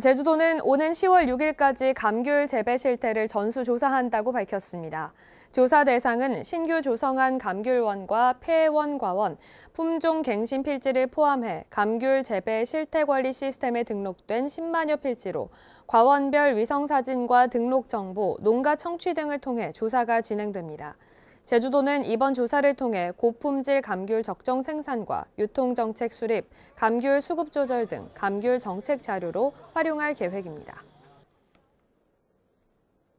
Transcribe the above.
제주도는 오는 10월 6일까지 감귤 재배 실태를 전수조사한다고 밝혔습니다. 조사 대상은 신규 조성한 감귤원과 폐원과원, 품종 갱신 필지를 포함해 감귤 재배 실태 관리 시스템에 등록된 10만여 필지로 과원별 위성사진과 등록 정보, 농가 청취 등을 통해 조사가 진행됩니다. 제주도는 이번 조사를 통해 고품질 감귤 적정 생산과 유통 정책 수립, 감귤 수급 조절 등 감귤 정책 자료로 활용할 계획입니다.